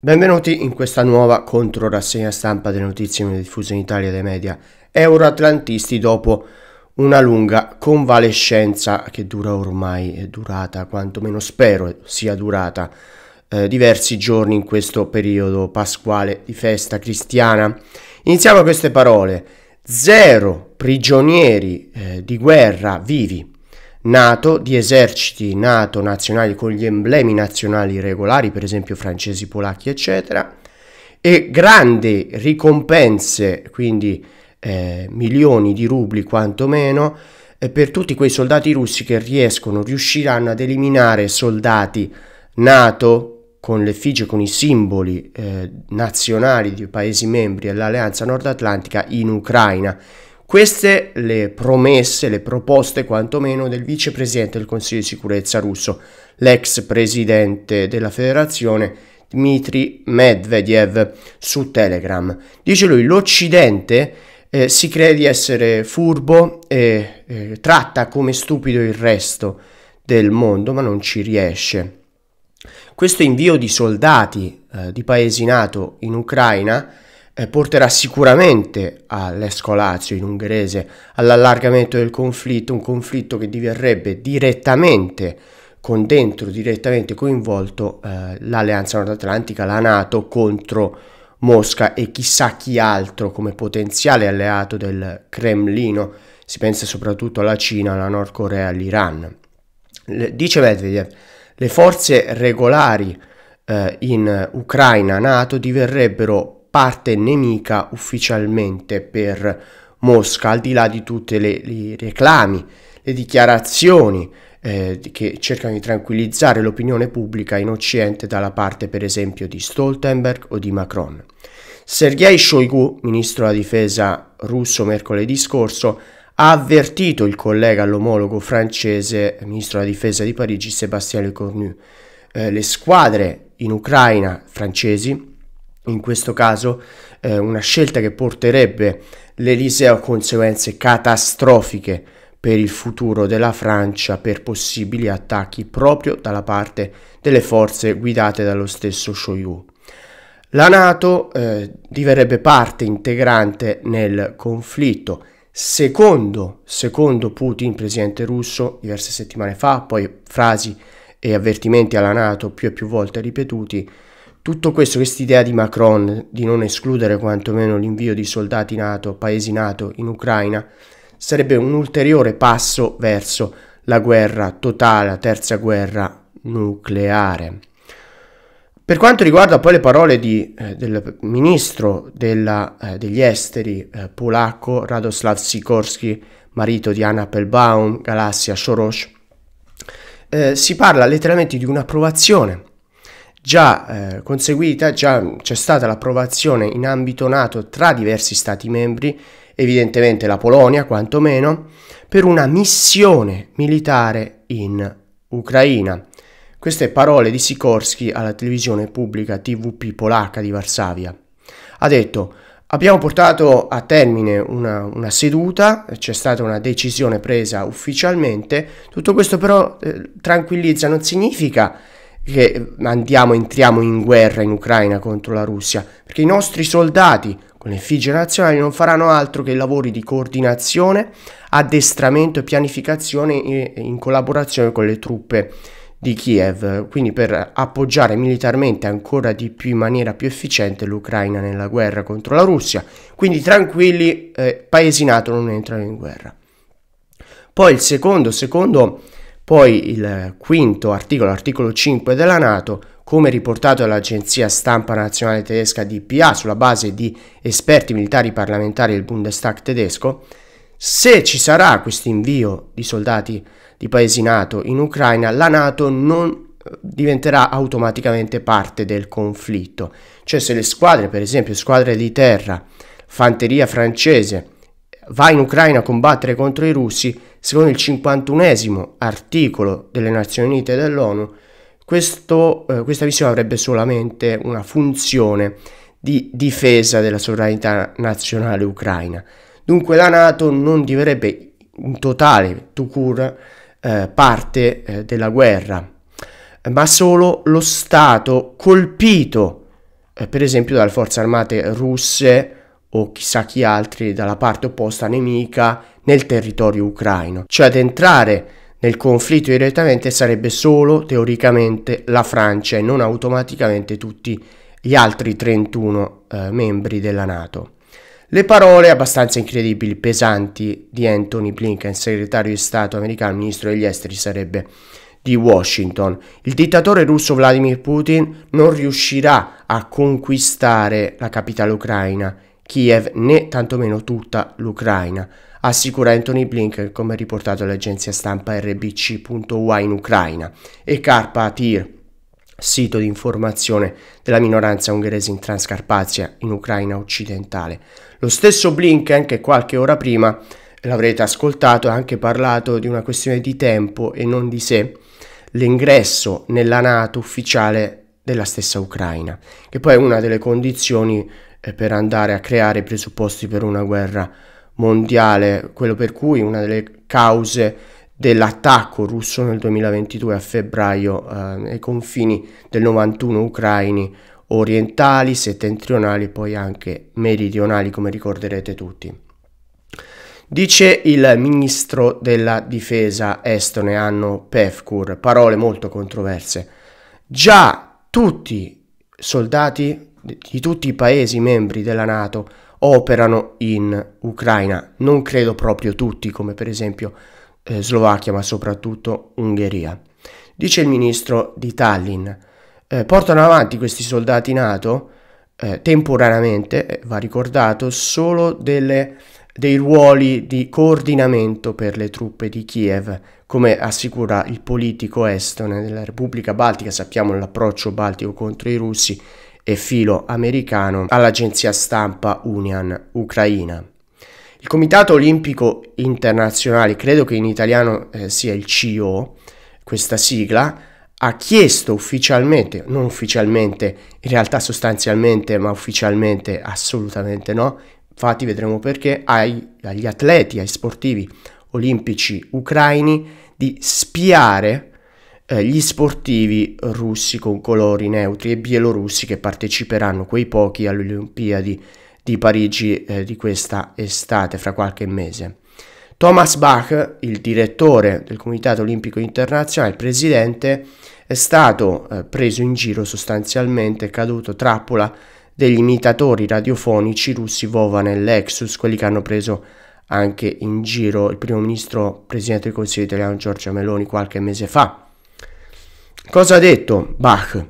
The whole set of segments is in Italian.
Benvenuti in questa nuova contro rassegna stampa delle notizie diffuse in Italia dai media euroatlantisti dopo una lunga convalescenza che dura ormai, è durata quantomeno spero sia durata eh, diversi giorni in questo periodo pasquale di festa cristiana. Iniziamo con queste parole. Zero prigionieri eh, di guerra vivi NATO, di eserciti NATO nazionali con gli emblemi nazionali regolari, per esempio francesi, polacchi, eccetera, e grandi ricompense, quindi eh, milioni di rubli quantomeno, eh, per tutti quei soldati russi che riescono, riusciranno ad eliminare soldati NATO con l'effigie, con i simboli eh, nazionali di paesi membri dell'Alleanza Nord Atlantica in Ucraina queste le promesse, le proposte quantomeno del vicepresidente del Consiglio di sicurezza russo, l'ex presidente della federazione Dmitry Medvedev su Telegram. Dice lui, l'Occidente eh, si crede di essere furbo e eh, tratta come stupido il resto del mondo, ma non ci riesce. Questo invio di soldati eh, di paesi NATO in Ucraina eh, porterà sicuramente all'Esco in ungherese all'allargamento del conflitto, un conflitto che diverrebbe direttamente con dentro direttamente coinvolto eh, l'Alleanza Nordatlantica, la Nato contro Mosca e chissà chi altro come potenziale alleato del Cremlino, si pensa soprattutto alla Cina, alla Nord Corea, all'Iran. Le, dice Medvedev, le forze regolari eh, in Ucraina NATO diverrebbero parte nemica ufficialmente per Mosca, al di là di tutti i reclami, le dichiarazioni eh, che cercano di tranquillizzare l'opinione pubblica in Occidente dalla parte per esempio di Stoltenberg o di Macron. Sergei Shoigu, ministro della difesa russo mercoledì scorso, ha avvertito il collega all'omologo francese, ministro della difesa di Parigi, Sébastien Lecornu. Eh, le squadre in Ucraina francesi in questo caso eh, una scelta che porterebbe l'Eliseo a conseguenze catastrofiche per il futuro della Francia per possibili attacchi proprio dalla parte delle forze guidate dallo stesso Shoyu. La Nato eh, diverrebbe parte integrante nel conflitto. Secondo, secondo Putin, presidente russo, diverse settimane fa, poi frasi e avvertimenti alla Nato più e più volte ripetuti, tutto questo, quest'idea di Macron di non escludere quantomeno l'invio di soldati NATO, paesi NATO in Ucraina, sarebbe un ulteriore passo verso la guerra totale, la terza guerra nucleare. Per quanto riguarda poi le parole di, eh, del ministro della, eh, degli esteri eh, polacco Radoslav Sikorski, marito di Anna Pelbaum, Galassia Soros, eh, si parla letteralmente di un'approvazione già eh, conseguita, già mm, c'è stata l'approvazione in ambito NATO tra diversi Stati membri, evidentemente la Polonia quantomeno, per una missione militare in Ucraina. Queste parole di Sikorsky alla televisione pubblica TVP polacca di Varsavia. Ha detto Abbiamo portato a termine una, una, seduta, c'è stata una decisione presa ufficialmente, tutto questo però eh, tranquillizza, non significa che andiamo, entriamo in guerra in Ucraina contro la Russia, perché i nostri soldati con le FIGE nazionali non faranno altro che lavori di coordinazione, addestramento e pianificazione in collaborazione con le truppe di Kiev, quindi per appoggiare militarmente ancora di più in maniera più efficiente l'Ucraina nella guerra contro la Russia. Quindi tranquilli, eh, paesi NATO non entrano in guerra. Poi il secondo, secondo poi il quinto articolo, l'articolo 5 della Nato, come riportato dall'agenzia stampa nazionale tedesca DPA sulla base di esperti militari parlamentari del Bundestag tedesco, se ci sarà questo invio di soldati di paesi NATO in Ucraina, la NATO non eh, diventerà automaticamente parte del conflitto. Cioè se le squadre, per esempio squadre di terra, fanteria francese, va in Ucraina a combattere contro i russi, Secondo il 51 articolo delle Nazioni Unite e dell'ONU, questo, eh, questa missione avrebbe solamente una funzione di difesa della sovranità nazionale ucraina. Dunque la Nato non diverrebbe in totale, to eh, parte eh, della guerra, ma solo lo Stato colpito, eh, per esempio, dalle forze armate russe o chissà chi altri dalla parte opposta nemica nel territorio ucraino. Cioè ad entrare nel conflitto direttamente sarebbe solo teoricamente la Francia e non automaticamente tutti gli altri 31 eh, membri della Nato. Le parole abbastanza incredibili, pesanti di Anthony Blinken, segretario di Stato americano, ministro degli esteri sarebbe di Washington. Il dittatore russo Vladimir Putin non riuscirà a conquistare la capitale ucraina Kiev né tantomeno tutta l'Ucraina, assicura Anthony Blinken come riportato l'agenzia stampa rbc.ua in Ucraina e Carpa Tir, sito di informazione della minoranza ungherese in Transcarpazia in Ucraina occidentale. Lo stesso Blinken che qualche ora prima l'avrete ascoltato ha anche parlato di una questione di tempo e non di sé l'ingresso nella Nato ufficiale della stessa Ucraina, che poi è una delle condizioni e eh, per andare a creare i presupposti per una guerra mondiale, quello per cui una delle cause dell'attacco russo nel 2022 a febbraio eh, nei confini del 91 ucraini orientali, settentrionali e poi anche meridionali, come ricorderete tutti. Dice il ministro della difesa estone Anno Pefkur, parole molto controverse. Già tutti soldati di tutti i paesi membri della Nato operano in Ucraina, non credo proprio tutti, come per esempio eh, Slovacchia, ma soprattutto Ungheria. Dice il ministro di Tallinn, eh, portano avanti questi soldati NATO eh, temporaneamente, eh, va ricordato, solo delle, dei ruoli di coordinamento per le truppe di Kiev, come assicura il politico estone della Repubblica Baltica, sappiamo l'approccio baltico contro i russi e filo americano all'agenzia stampa Union Ucraina. Il Comitato Olimpico Internazionale, credo che in italiano eh, sia il CIO, questa sigla, ha chiesto ufficialmente, non ufficialmente, in realtà sostanzialmente, ma ufficialmente assolutamente no, infatti vedremo perché, ai, agli atleti, ai sportivi olimpici ucraini di spiare eh, gli sportivi russi con colori neutri e bielorussi che parteciperanno quei pochi alle Olimpiadi di Parigi eh, di questa estate, fra qualche mese. Thomas Bach, il direttore del Comitato Olimpico Internazionale, il presidente, è stato eh, preso in giro sostanzialmente, è caduto trappola degli imitatori radiofonici russi Vovan e Lexus, quelli che hanno preso anche in giro il primo ministro presidente del Consiglio italiano Giorgia Meloni qualche mese fa. Cosa ha detto Bach?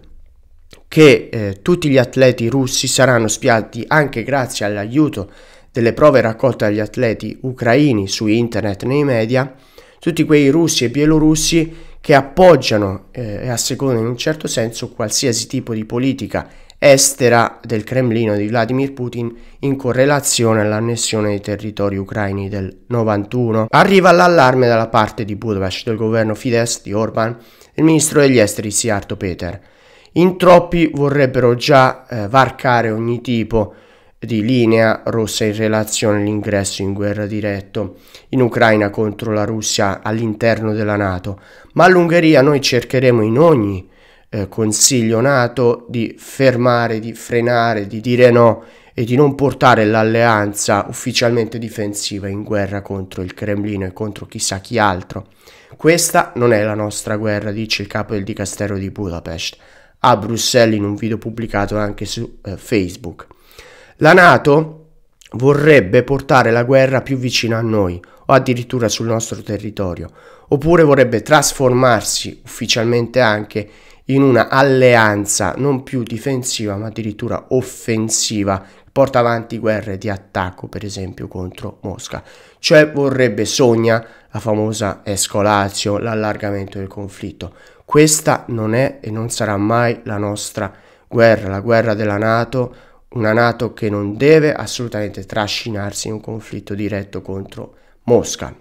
Che eh, tutti gli atleti russi saranno spiati anche grazie all'aiuto delle prove raccolte dagli atleti ucraini su internet e nei media, tutti quei russi e bielorussi che appoggiano eh, e assecondano in un certo senso qualsiasi tipo di politica estera del Cremlino di Vladimir Putin in correlazione all'annessione dei territori ucraini del 91. Arriva l'allarme dalla parte di Budapest del governo Fidesz di Orban il ministro degli esteri Siarto Peter. In troppi vorrebbero già eh, varcare ogni tipo di linea rossa in relazione all'ingresso in guerra diretto in Ucraina contro la Russia all'interno della Nato, ma all'Ungheria noi cercheremo in ogni eh, consiglio Nato di fermare, di frenare, di dire no e di non portare l'alleanza ufficialmente difensiva in guerra contro il Cremlino e contro chissà chi altro. Questa non è la nostra guerra, dice il capo del dicastero di Budapest a Bruxelles in un video pubblicato anche su eh, Facebook. La Nato vorrebbe portare la guerra più vicino a noi o addirittura sul nostro territorio, oppure vorrebbe trasformarsi ufficialmente anche in in una alleanza non più difensiva ma addirittura offensiva porta avanti guerre di attacco, per esempio contro Mosca. Cioè vorrebbe, sogna la famosa escolazio l'allargamento del conflitto. Questa non è e non sarà mai la nostra guerra, la guerra della Nato, una Nato che non deve assolutamente trascinarsi in un conflitto diretto contro Mosca.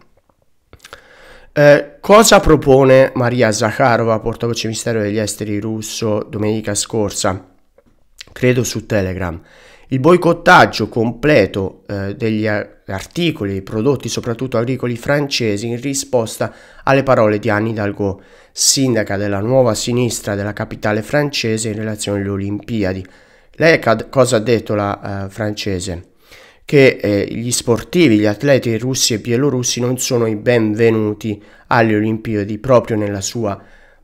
Eh, cosa propone Maria Zakharova, portavoce mistero degli Esteri russo, domenica scorsa? Credo su Telegram. Il boicottaggio completo eh, degli articoli prodotti soprattutto agricoli francesi in risposta alle parole di Annie Dalgo, sindaca della nuova sinistra della capitale francese in relazione alle Olimpiadi. Lei cosa ha detto la eh, francese? che eh, gli sportivi, gli atleti russi e bielorussi non sono i benvenuti alle Olimpiadi proprio nella sua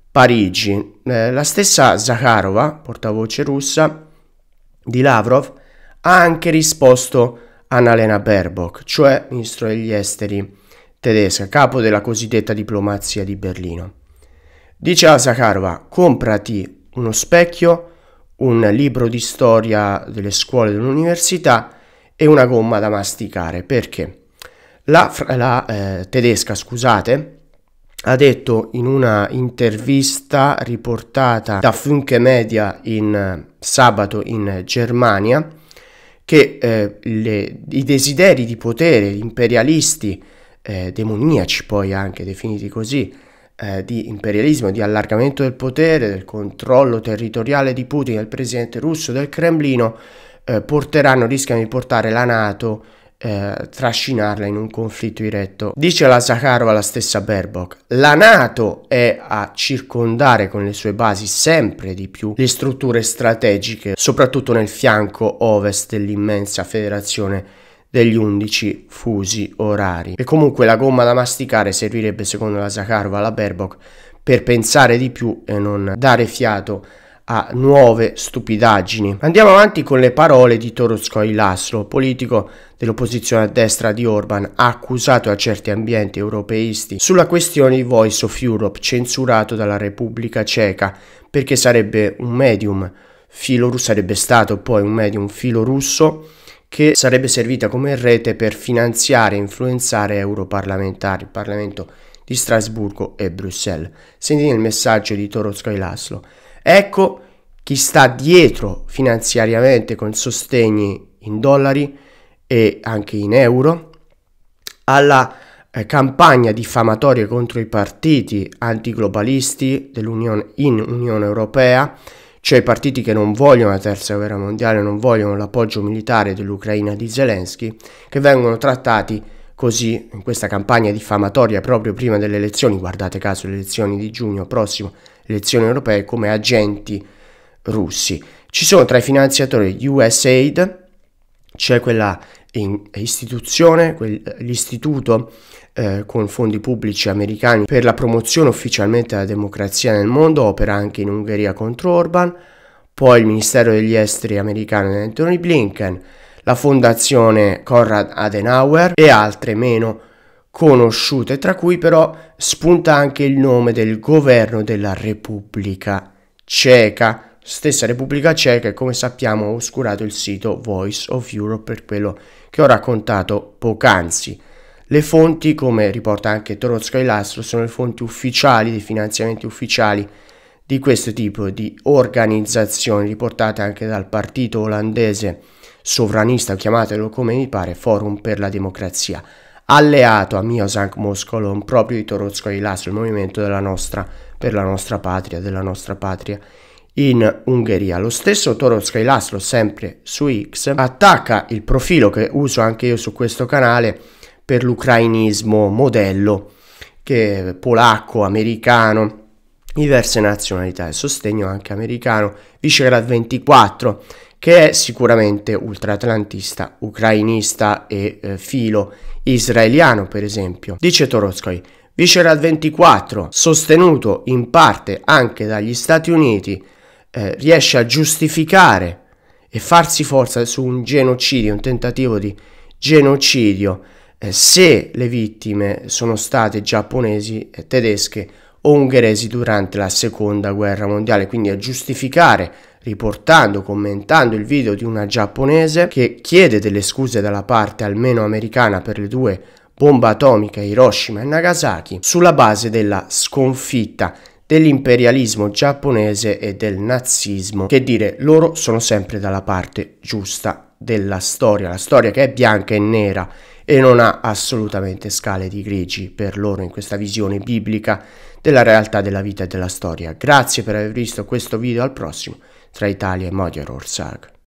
Parigi. Eh, la stessa Zakharova, portavoce russa di Lavrov, ha anche risposto a Nalena Baerbock, cioè ministro degli esteri tedesca, capo della cosiddetta diplomazia di Berlino. Dice a Zakharova, comprati uno specchio, un libro di storia delle scuole e dell'università e una gomma da masticare perché la, la eh, tedesca, scusate, ha detto in una intervista riportata da Funke Media in eh, sabato in Germania che eh, le, i desideri di potere imperialisti, eh, demoniaci poi anche definiti così, eh, di imperialismo, di allargamento del potere, del controllo territoriale di Putin, del presidente russo, del Cremlino, eh, porteranno, rischiano di portare la Nato eh, trascinarla in un conflitto diretto. Dice la Zakharova la stessa Baerbock, la Nato è a circondare con le sue basi sempre di più le strutture strategiche, soprattutto nel fianco ovest dell'immensa federazione degli 11 fusi orari. E comunque la gomma da masticare servirebbe secondo la Zakharova alla Baerbock per pensare di più e non dare fiato a nuove stupidaggini. Andiamo avanti con le parole di Toroscoy Laszlo, politico dell'opposizione a destra di Orban, accusato a certi ambienti europeisti sulla questione di Voice of Europe, censurato dalla Repubblica Ceca, perché sarebbe un medium filorusso, sarebbe stato poi un medium filorusso che sarebbe servita come rete per finanziare e influenzare europarlamentari, il Parlamento di Strasburgo e Bruxelles. Sentite il messaggio di Toroscoy Laszlo. Ecco chi sta dietro finanziariamente con sostegni in dollari e anche in euro alla eh, campagna diffamatoria contro i partiti antiglobalisti dell'Unione in Unione Europea, cioè i partiti che non vogliono la terza guerra mondiale, non vogliono l'appoggio militare dell'Ucraina di Zelensky, che vengono trattati così in questa campagna diffamatoria proprio prima delle elezioni, guardate caso le elezioni di giugno prossimo elezioni europee come agenti russi. Ci sono tra i finanziatori USAID, c'è quella istituzione, l'istituto eh, con fondi pubblici americani per la promozione ufficialmente della democrazia nel mondo, opera anche in Ungheria contro Orban, poi il Ministero degli Esteri americano di Anthony Blinken, la fondazione Konrad Adenauer e altre meno conosciute, tra cui però spunta anche il nome del governo della Repubblica Ceca. Stessa Repubblica Ceca e come sappiamo ha oscurato il sito Voice of Europe per quello che ho raccontato poc'anzi. Le fonti, come riporta anche Torozkai Lastro, sono le fonti ufficiali, dei finanziamenti ufficiali di questo tipo di organizzazioni, riportate anche dal partito olandese sovranista, chiamatelo come mi pare, Forum per la Democrazia alleato a mio Miosank Moscolon, proprio i Torozkoi Lasso, il movimento della nostra, per la nostra patria, della nostra patria in Ungheria. Lo stesso Torozkoi Lastro, sempre su X, attacca il profilo che uso anche io su questo canale per l'ucrainismo modello che polacco, americano, diverse nazionalità e sostegno anche americano, Visegrad 24, che è sicuramente ultraatlantista, ucrainista e eh, filo israeliano, per esempio. Dice Torozkoi, Visceral 24, sostenuto in parte anche dagli Stati Uniti, eh, riesce a giustificare e farsi forza su un genocidio, un tentativo di genocidio, eh, se le vittime sono state giapponesi, eh, tedesche o ungheresi durante la seconda guerra mondiale, quindi a giustificare riportando, commentando il video di una giapponese che chiede delle scuse dalla parte almeno americana per le due bombe atomiche Hiroshima e Nagasaki sulla base della sconfitta dell'imperialismo giapponese e del nazismo, che dire loro sono sempre dalla parte giusta della storia, la storia che è bianca e nera e non ha assolutamente scale di grigi per loro in questa visione biblica della realtà della vita e della storia. Grazie per aver visto questo video, al prossimo Tra e Magyarország.